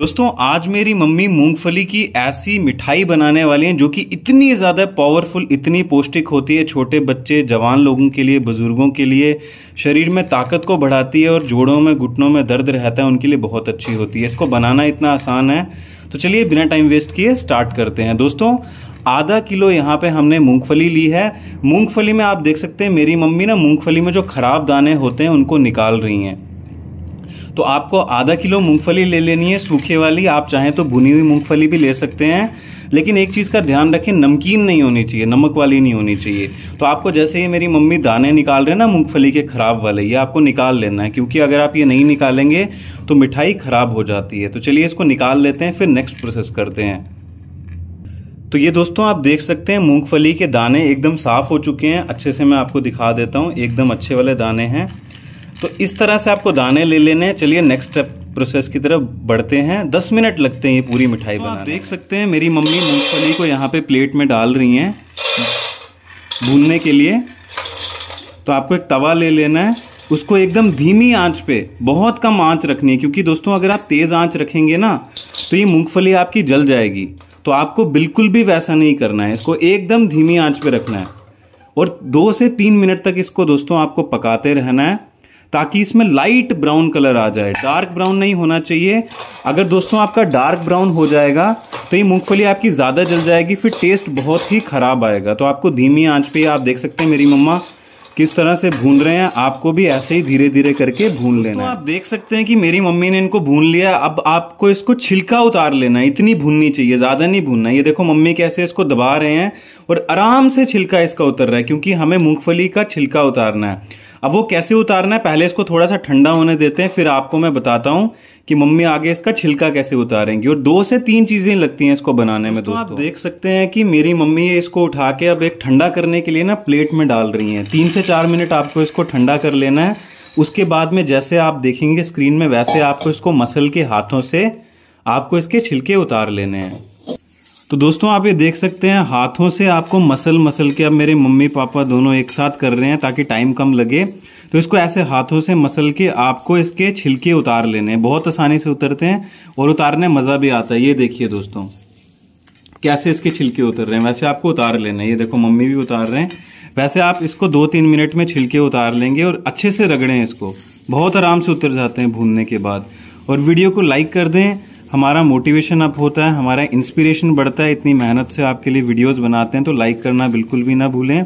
दोस्तों आज मेरी मम्मी मूंगफली की ऐसी मिठाई बनाने वाली हैं जो कि इतनी ज़्यादा पावरफुल इतनी पौष्टिक होती है छोटे बच्चे जवान लोगों के लिए बुज़ुर्गों के लिए शरीर में ताकत को बढ़ाती है और जोड़ों में घुटनों में दर्द रहता है उनके लिए बहुत अच्छी होती है इसको बनाना इतना आसान है तो चलिए बिना टाइम वेस्ट किए स्टार्ट करते हैं दोस्तों आधा किलो यहाँ पे हमने मूंगफली ली है मूंगफली में आप देख सकते हैं मेरी मम्मी ना मूंगफली में जो खराब दाने होते हैं उनको निकाल रही हैं तो आपको आधा किलो मूंगफली ले लेनी है सूखे वाली आप चाहें तो भुनी हुई मूंगफली भी ले सकते हैं लेकिन एक चीज़ का ध्यान रखें नमकीन नहीं होनी चाहिए नमक वाली नहीं होनी चाहिए तो आपको जैसे ही मेरी मम्मी दाने निकाल रहे हैं ना मूंगफली के ख़राब वाले ये आपको निकाल लेना है क्योंकि अगर आप ये नहीं निकालेंगे तो मिठाई ख़राब हो जाती है तो चलिए इसको निकाल लेते हैं फिर नेक्स्ट प्रोसेस करते हैं तो ये दोस्तों आप देख सकते हैं मूंगफली के दाने एकदम साफ़ हो चुके हैं अच्छे से मैं आपको दिखा देता हूँ एकदम अच्छे वाले दाने हैं तो इस तरह से आपको दाने ले लेने चलिए नेक्स्ट स्टेप प्रोसेस की तरफ बढ़ते हैं दस मिनट लगते हैं ये पूरी मिठाई तो बनाने देख सकते हैं मेरी मम्मी मूंगफली को यहाँ पे प्लेट में डाल रही हैं भूनने के लिए तो आपको एक तवा ले लेना है उसको एकदम धीमी आंच पे बहुत कम आंच रखनी है क्योंकि दोस्तों अगर आप तेज़ आंच रखेंगे ना तो ये मूंगफली आपकी जल जाएगी तो आपको बिल्कुल भी वैसा नहीं करना है इसको एकदम धीमी आंच पे रखना है और दो से तीन मिनट तक इसको दोस्तों आपको पकाते रहना है ताकि इसमें लाइट ब्राउन कलर आ जाए डार्क ब्राउन नहीं होना चाहिए अगर दोस्तों आपका डार्क ब्राउन हो जाएगा तो ये मूंगफली आपकी ज़्यादा जल जाएगी फिर टेस्ट बहुत ही ख़राब आएगा तो आपको धीमी आंच पे आप देख सकते हैं मेरी मम्मा किस तरह से भून रहे हैं आपको भी ऐसे ही धीरे धीरे करके भून लेना तो आप देख सकते हैं कि मेरी मम्मी ने इनको भून लिया अब आपको इसको छिलका उतार लेना है इतनी भूननी चाहिए ज्यादा नहीं भूनना ये देखो मम्मी कैसे इसको दबा रहे हैं और आराम से छिलका इसका उतर रहा है क्योंकि हमें मूंगफली का छिलका उतारना है अब वो कैसे उतारना है पहले इसको थोड़ा सा ठंडा होने देते हैं फिर आपको मैं बताता हूँ कि मम्मी आगे इसका छिलका कैसे उतारेंगी और दो से तीन चीजें लगती हैं इसको बनाने में दोस्तों आप देख सकते हैं कि मेरी मम्मी इसको उठा के अब एक ठंडा करने के लिए ना प्लेट में डाल रही है तीन से चार मिनट आपको इसको ठंडा कर लेना है उसके बाद में जैसे आप देखेंगे स्क्रीन में वैसे आपको इसको मसल के हाथों से आपको इसके छिलके उतार लेने हैं तो दोस्तों आप ये देख सकते हैं हाथों से आपको मसल मसल के अब मेरे मम्मी पापा दोनों एक साथ कर रहे हैं ताकि टाइम कम लगे तो इसको ऐसे हाथों से मसल के आपको इसके छिलके उतार लेने हैं बहुत आसानी से उतरते हैं और उतारने मज़ा भी आता है ये देखिए दोस्तों कैसे इसके छिलके उतर रहे हैं वैसे आपको उतार लेना है ये देखो मम्मी भी उतार रहे हैं वैसे आप इसको दो तीन मिनट में छिलके उतार लेंगे और अच्छे से रगड़ें इसको बहुत आराम से उतर जाते हैं भूनने के बाद और वीडियो को लाइक कर दें हमारा मोटिवेशन अप होता है हमारा इंस्पिरेशन बढ़ता है इतनी मेहनत से आपके लिए वीडियोस बनाते हैं तो लाइक करना बिल्कुल भी ना भूलें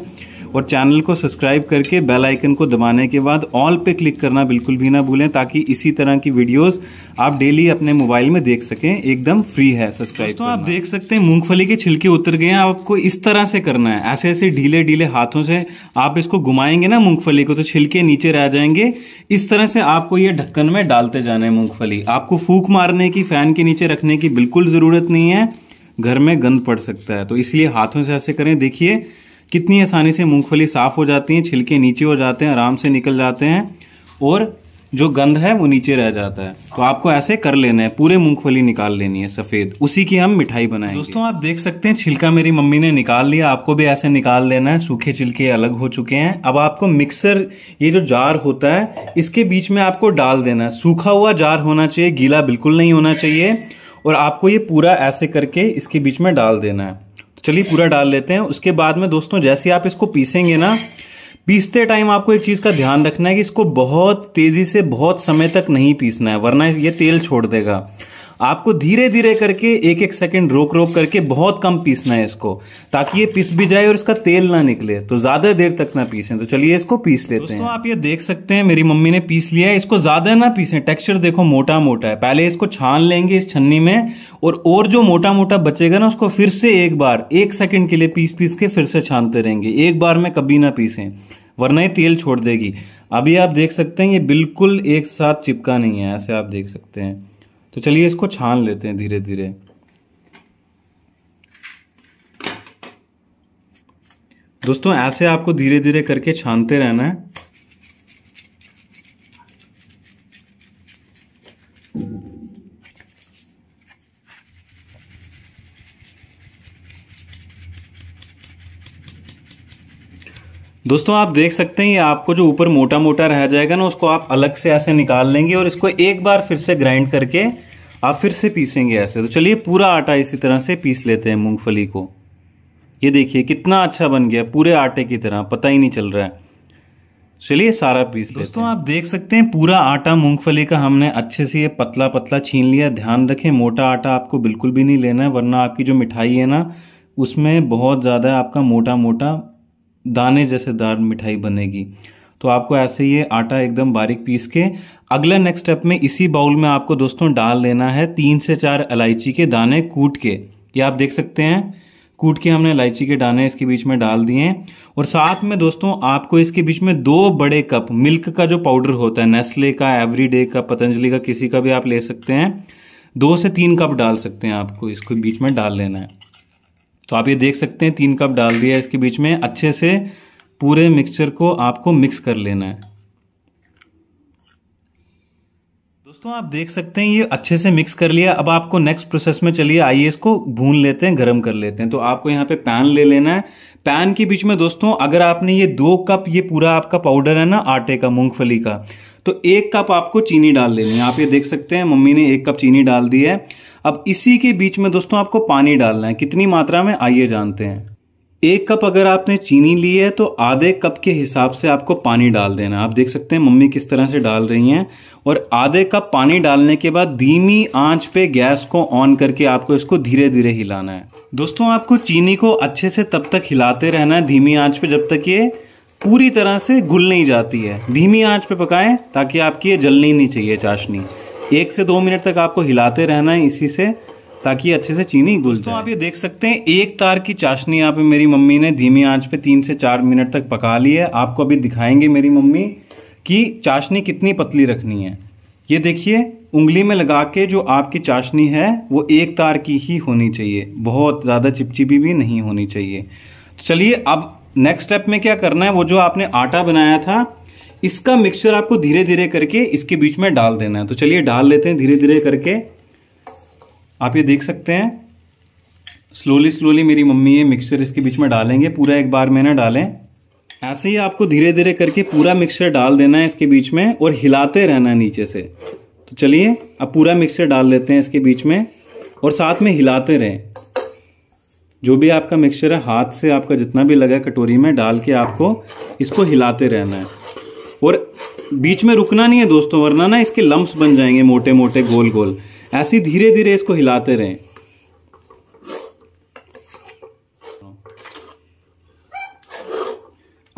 और चैनल को सब्सक्राइब करके बेल आइकन को दबाने के बाद ऑल पे क्लिक करना बिल्कुल भी ना भूलें ताकि इसी तरह की वीडियोस आप डेली अपने मोबाइल में देख सकें एकदम फ्री है सब्सक्राइब तो आप देख सकते हैं मूंगफली के छिलके उतर गए हैं आपको इस तरह से करना है ऐसे ऐसे ढीले ढीले हाथों से आप इसको घुमाएंगे ना मूंगफली को तो छिलके नीचे रह जाएंगे इस तरह से आपको ये ढक्कन में डालते जाना है मूंगफली आपको फूक मारने की फैन के नीचे रखने की बिल्कुल जरूरत नहीं है घर में गंद पड़ सकता है तो इसलिए हाथों से ऐसे करें देखिए कितनी आसानी से मूंगफली साफ हो जाती है छिलके नीचे हो जाते हैं आराम से निकल जाते हैं और जो गंध है वो नीचे रह जाता है तो आपको ऐसे कर लेना है पूरे मूंगफली निकाल लेनी है सफेद उसी की हम मिठाई बनाएंगे दोस्तों आप देख सकते हैं छिलका मेरी मम्मी ने निकाल लिया आपको भी ऐसे निकाल लेना है सूखे छिलके अलग हो चुके हैं अब आपको मिक्सर ये जो जार होता है इसके बीच में आपको डाल देना है सूखा हुआ जार होना चाहिए गीला बिल्कुल नहीं होना चाहिए और आपको ये पूरा ऐसे करके इसके बीच में डाल देना है चलिए पूरा डाल लेते हैं उसके बाद में दोस्तों जैसे आप इसको पीसेंगे ना पीसते टाइम आपको एक चीज़ का ध्यान रखना है कि इसको बहुत तेज़ी से बहुत समय तक नहीं पीसना है वरना ये तेल छोड़ देगा आपको धीरे धीरे करके एक एक सेकंड रोक रोक करके बहुत कम पीसना है इसको ताकि ये पिस भी जाए और इसका तेल ना निकले तो ज्यादा देर तक ना पीसें तो चलिए इसको पीस लेते हैं आप ये देख सकते हैं मेरी मम्मी ने पीस लिया है इसको ज्यादा ना पीसें टेक्सचर देखो मोटा मोटा है पहले इसको छान लेंगे इस छन्नी में और और जो मोटा मोटा बचेगा ना उसको फिर से एक बार एक सेकंड के लिए पीस पीस के फिर से छानते रहेंगे एक बार में कभी ना पीसें वरना ये तेल छोड़ देगी अभी आप देख सकते हैं ये बिल्कुल एक साथ चिपका नहीं है ऐसे आप देख सकते हैं तो चलिए इसको छान लेते हैं धीरे धीरे दोस्तों ऐसे आपको धीरे धीरे करके छानते रहना है दोस्तों आप देख सकते हैं आपको जो ऊपर मोटा मोटा रह जाएगा ना उसको आप अलग से ऐसे निकाल लेंगे और इसको एक बार फिर से ग्राइंड करके आप फिर से पीसेंगे ऐसे तो चलिए पूरा आटा इसी तरह से पीस लेते हैं मूंगफली को ये देखिए कितना अच्छा बन गया पूरे आटे की तरह पता ही नहीं चल रहा है चलिए सारा पीस दोस्तों लेते हैं। आप देख सकते हैं पूरा आटा मूंगफली का हमने अच्छे से ये पतला पतला छीन लिया ध्यान रखें मोटा आटा आपको बिल्कुल भी नहीं लेना है वरना आपकी जो मिठाई है ना उसमें बहुत ज़्यादा आपका मोटा मोटा दाने जैसे दार मिठाई बनेगी तो आपको ऐसे ये आटा एकदम बारीक पीस के अगला नेक्स्ट स्टेप में इसी बाउल में आपको दोस्तों डाल लेना है तीन से चार इलायची के दाने कूट के ये आप देख सकते हैं कूट के हमने इलायची के दाने इसके बीच में डाल दिए और साथ में दोस्तों आपको इसके बीच में दो बड़े कप मिल्क का जो पाउडर होता है नेस्ले का एवरीडे का पतंजलि का किसी का भी आप ले सकते हैं दो से तीन कप डाल सकते हैं आपको इसको बीच में डाल लेना है तो आप ये देख सकते हैं तीन कप डाल दिया इसके बीच में अच्छे से पूरे मिक्सचर को आपको मिक्स कर लेना है दोस्तों आप देख सकते हैं ये अच्छे से मिक्स कर लिया अब आपको नेक्स्ट प्रोसेस में चलिए आइए इसको भून लेते हैं गरम कर लेते हैं तो आपको यहाँ पे पैन ले लेना है पैन के बीच में दोस्तों अगर आपने ये दो कप ये पूरा आपका पाउडर है ना आटे का मूंगफली का तो एक कप आपको चीनी डाल लेनी है आप ये देख सकते हैं मम्मी ने एक कप चीनी डाल दी है अब इसी के बीच में दोस्तों आपको पानी डालना है कितनी मात्रा में आइए जानते हैं एक कप अगर आपने चीनी ली है तो आधे कप के हिसाब से आपको पानी डाल देना आप देख सकते हैं मम्मी किस तरह से डाल रही हैं और आधे कप पानी डालने के बाद धीमी आंच पे गैस को ऑन करके आपको इसको धीरे धीरे हिलाना है दोस्तों आपको चीनी को अच्छे से तब तक हिलाते रहना है धीमी आंच पे जब तक ये पूरी तरह से घुल नहीं जाती है धीमी आंच पे पकाएं ताकि आपकी ये जलनी नहीं चाहिए चाशनी एक से दो मिनट तक आपको हिलाते रहना है इसी से ताकि अच्छे से चीनी घुल जाए आप ये देख सकते हैं एक तार की चाशनी यहाँ पे मेरी मम्मी ने धीमी आंच पे तीन से चार मिनट तक पका ली है आपको अभी दिखाएंगे मेरी मम्मी कि चाशनी कितनी पतली रखनी है ये देखिए उंगली में लगा के जो आपकी चाशनी है वो एक तार की ही होनी चाहिए बहुत ज़्यादा चिपचिपी भी नहीं होनी चाहिए तो चलिए अब नेक्स्ट स्टेप में क्या करना है वो जो आपने आटा बनाया था इसका मिक्सचर आपको धीरे धीरे करके इसके बीच में डाल देना है तो चलिए डाल लेते हैं धीरे धीरे करके आप ये देख सकते हैं स्लोली स्लोली मेरी मम्मी ये मिक्सचर इसके बीच में डालेंगे पूरा एक बार में ना डालें ऐसे ही आपको धीरे धीरे करके पूरा मिक्सचर डाल देना है इसके बीच में और हिलाते रहना है नीचे से तो चलिए अब पूरा मिक्सचर डाल लेते हैं इसके बीच में और साथ में हिलाते रहें जो भी आपका मिक्सचर है हाथ से आपका जितना भी लगा कटोरी में डाल के आपको इसको हिलाते रहना है और बीच में रुकना नहीं है दोस्तों वरना ना इसके लम्ब्स बन जाएंगे मोटे मोटे गोल गोल ऐसे धीरे धीरे इसको हिलाते रहें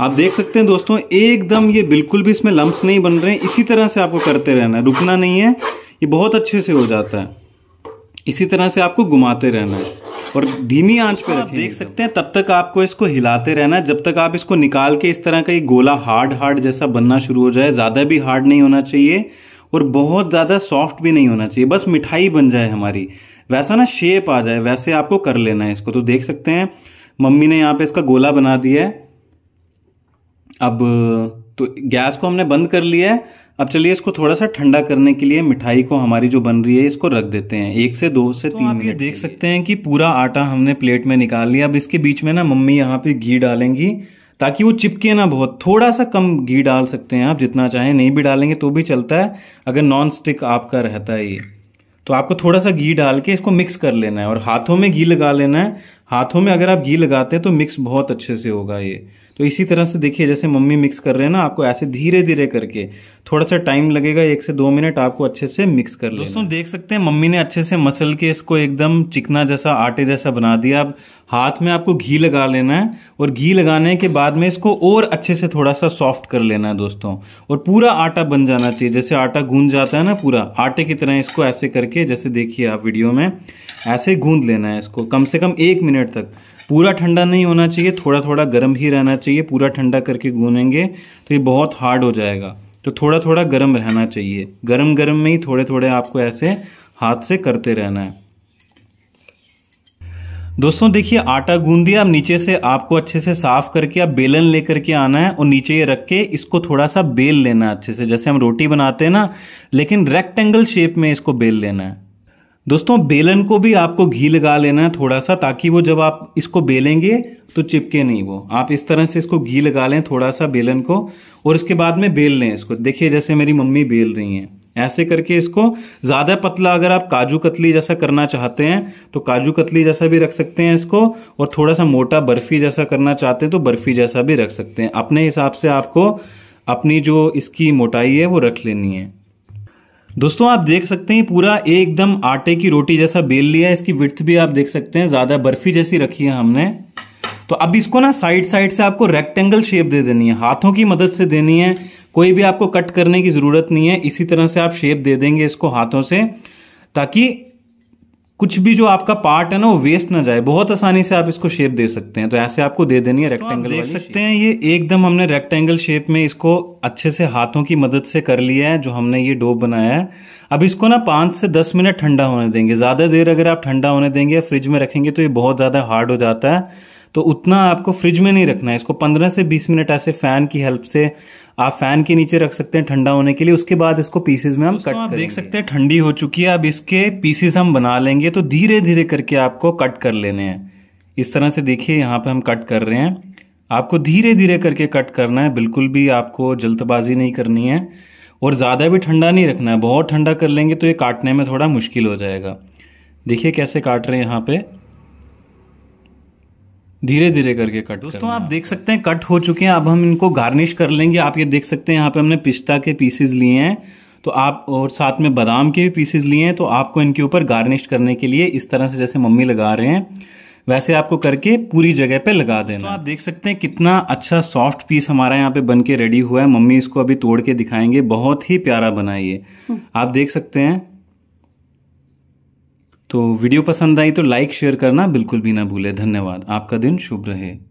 आप देख सकते हैं दोस्तों एकदम ये बिल्कुल भी इसमें लम्स नहीं बन रहे हैं इसी तरह से आपको करते रहना है रुकना नहीं है ये बहुत अच्छे से हो जाता है इसी तरह से आपको घुमाते रहना है और धीमी आंच पे आप देख सकते हैं तब तक आपको इसको हिलाते रहना है जब तक आप इसको निकाल के इस तरह का ये गोला हार्ड हार्ड जैसा बनना शुरू हो जाए ज़्यादा भी हार्ड नहीं होना चाहिए और बहुत ज़्यादा सॉफ्ट भी नहीं होना चाहिए बस मिठाई बन जाए हमारी वैसा ना शेप आ जाए वैसे आपको कर लेना है इसको तो देख सकते हैं मम्मी ने यहाँ पे इसका गोला बना दिया है अब तो गैस को हमने बंद कर लिया है अब चलिए इसको थोड़ा सा ठंडा करने के लिए मिठाई को हमारी जो बन रही है इसको रख देते हैं एक से दो से तो तीन आप ये देख सकते हैं कि पूरा आटा हमने प्लेट में निकाल लिया अब इसके बीच में ना मम्मी यहाँ पे घी डालेंगी ताकि वो चिपके ना बहुत थोड़ा सा कम घी डाल सकते हैं आप जितना चाहें नहीं भी डालेंगे तो भी चलता है अगर नॉन स्टिक आपका रहता है ये तो आपको थोड़ा सा घी डाल के इसको मिक्स कर लेना है और हाथों में घी लगा लेना है हाथों में अगर आप घी लगाते हैं तो मिक्स बहुत अच्छे से होगा ये तो इसी तरह से देखिए जैसे मम्मी मिक्स कर रहे हैं ना आपको ऐसे धीरे धीरे करके थोड़ा सा टाइम लगेगा एक से दो मिनट आपको अच्छे से मिक्स कर लेना दोस्तों देख सकते हैं मम्मी ने अच्छे से मसल के इसको एकदम चिकना जैसा आटे जैसा बना दिया अब हाथ में आपको घी लगा लेना है और घी लगाने के बाद में इसको और अच्छे से थोड़ा सा सॉफ्ट कर लेना है दोस्तों और पूरा आटा बन जाना चाहिए जैसे आटा गूंज जाता है ना पूरा आटे की तरह इसको ऐसे करके जैसे देखिए आप वीडियो में ऐसे गूंद लेना है इसको कम से कम एक मिनट तक पूरा ठंडा नहीं होना चाहिए थोड़ा थोड़ा गर्म ही रहना चाहिए पूरा ठंडा करके गूंदेंगे तो ये बहुत हार्ड हो जाएगा तो थोड़ा थोड़ा गर्म रहना चाहिए गर्म गर्म में ही थोड़े थोड़े आपको ऐसे हाथ से करते रहना है दोस्तों देखिए आटा गूंद दिया अब नीचे से आपको अच्छे से साफ करके आप बेलन लेकर के आना है और नीचे ये रख के इसको थोड़ा सा बेल लेना है अच्छे से जैसे हम रोटी बनाते हैं ना लेकिन रेक्टेंगल शेप में इसको बेल लेना है दोस्तों बेलन को भी आपको घी लगा लेना है थोड़ा सा ताकि वो जब आप इसको बेलेंगे तो चिपके नहीं वो आप इस तरह से इसको घी लगा लें थोड़ा सा बेलन को और उसके बाद में बेल लें इसको देखिए जैसे मेरी मम्मी बेल रही हैं ऐसे करके इसको ज़्यादा पतला अगर आप काजू कतली जैसा करना चाहते हैं तो काजू कतली जैसा भी रख सकते हैं इसको और थोड़ा सा मोटा बर्फ़ी जैसा करना चाहते हैं तो बर्फ़ी जैसा भी रख सकते हैं अपने हिसाब से आपको अपनी जो इसकी मोटाई है वो रख लेनी है दोस्तों आप देख सकते हैं पूरा एकदम आटे की रोटी जैसा बेल लिया है इसकी विर्थ भी आप देख सकते हैं ज़्यादा बर्फी जैसी रखी है हमने तो अब इसको ना साइड साइड से आपको रेक्टेंगल शेप दे देनी है हाथों की मदद से देनी है कोई भी आपको कट करने की ज़रूरत नहीं है इसी तरह से आप शेप दे देंगे इसको हाथों से ताकि कुछ भी जो आपका पार्ट है ना वो वेस्ट ना जाए बहुत आसानी से आप इसको शेप दे सकते हैं तो ऐसे आपको दे देनी है रेक्टेंगल तो देख सकते हैं ये एकदम हमने रेक्टेंगल शेप में इसको अच्छे से हाथों की मदद से कर लिया है जो हमने ये डोब बनाया है अब इसको ना पांच से दस मिनट ठंडा होने देंगे ज़्यादा देर अगर आप ठंडा होने देंगे फ्रिज में रखेंगे तो ये बहुत ज़्यादा हार्ड हो जाता है तो उतना आपको फ्रिज में नहीं रखना है इसको 15 से 20 मिनट ऐसे फैन की हेल्प से आप फैन के नीचे रख सकते हैं ठंडा होने के लिए उसके बाद इसको पीसेज में हम कट आप देख सकते हैं ठंडी हो चुकी है अब इसके पीसेस हम बना लेंगे तो धीरे धीरे करके आपको कट कर लेने हैं इस तरह से देखिए यहाँ पे हम कट कर रहे हैं आपको धीरे धीरे करके कट करना है बिल्कुल भी आपको जल्दबाजी नहीं करनी है और ज़्यादा भी ठंडा नहीं रखना है बहुत ठंडा कर लेंगे तो ये काटने में थोड़ा मुश्किल हो जाएगा देखिए कैसे काट रहे हैं यहाँ पे धीरे धीरे करके कट दोस्तों आप देख सकते हैं कट हो चुके हैं अब हम इनको गार्निश कर लेंगे आप ये देख सकते हैं यहाँ पे हमने पिस्ता के पीसेज लिए हैं तो आप और साथ में बादाम के भी पीसेज लिए हैं तो आपको इनके ऊपर गार्निश करने के लिए इस तरह से जैसे मम्मी लगा रहे हैं वैसे आपको करके पूरी जगह पे लगा देना तो आप देख सकते हैं कितना अच्छा सॉफ्ट पीस हमारा यहाँ पे बन के रेडी हुआ है मम्मी इसको अभी तोड़ के दिखाएंगे बहुत ही प्यारा बनाइए हम्म। आप देख सकते हैं तो वीडियो पसंद आई तो लाइक शेयर करना बिल्कुल भी ना भूले धन्यवाद आपका दिन शुभ रहे